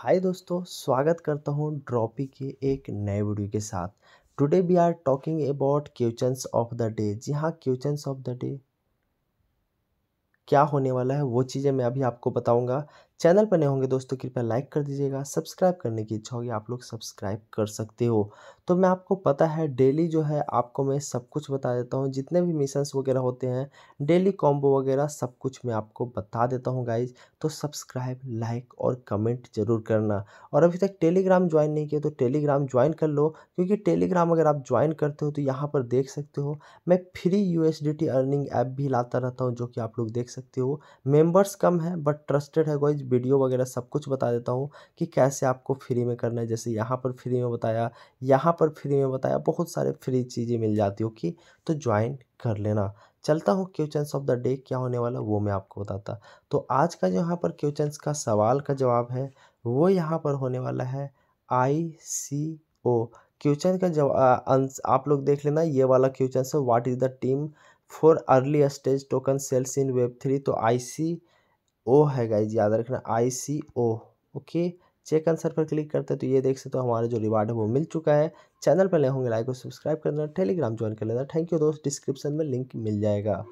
हाय दोस्तों स्वागत करता हूँ ड्रॉपी के एक नए वीडियो के साथ today we are talking about question of the day जी हाँ क्वेश्चन ऑफ द डे क्या होने वाला है वो चीज़ें मैं अभी आपको बताऊंगा चैनल पर नए होंगे दोस्तों कृपया लाइक कर दीजिएगा सब्सक्राइब करने की इच्छा होगी आप लोग सब्सक्राइब कर सकते हो तो मैं आपको पता है डेली जो है आपको मैं सब कुछ बता देता हूँ जितने भी मिशंस वगैरह होते हैं डेली कॉम्बो वगैरह सब कुछ मैं आपको बता देता हूँ गाइज तो सब्सक्राइब लाइक और कमेंट जरूर करना और अभी तक टेलीग्राम ज्वाइन नहीं किया तो टेलीग्राम ज्वाइन कर लो क्योंकि टेलीग्राम अगर आप ज्वाइन करते हो तो यहाँ पर देख सकते हो मैं फ्री यू अर्निंग ऐप भी लाता रहता हूँ जो कि आप लोग देख सकते हो मेम्बर्स कम है बट ट्रस्टेड है गाइज वीडियो वगैरह सब कुछ बता देता हूँ कि कैसे आपको फ्री में करना है जैसे यहाँ पर फ्री में बताया यहाँ पर फ्री में बताया बहुत सारे फ्री चीज़ें मिल जाती होगी तो ज्वाइन कर लेना चलता हूँ क्वेश्चंस ऑफ द डे क्या होने वाला वो मैं आपको बताता तो आज का जो यहाँ पर क्वेश्चंस का सवाल का जवाब है वो यहाँ पर होने वाला है आई सी ओ क्वेश्चन का जवाब आप लोग देख लेना ये वाला क्वेश्चन है what is the team for early stage token sales in web three तो आई सी ओ है गाइज याद रखना I C O okay check answer पर क्लिक करते हैं तो ये देख सकते हो तो हमारा जो रिवार्ड है वो मिल चुका है चैनल पर नए होंगे लाइक और सब्सक्राइब कर देना टेलीग्राम ज्वाइन कर लेना थैंक यू दोस्त डिस्क्रिप्शन में लिंक मिल जाएगा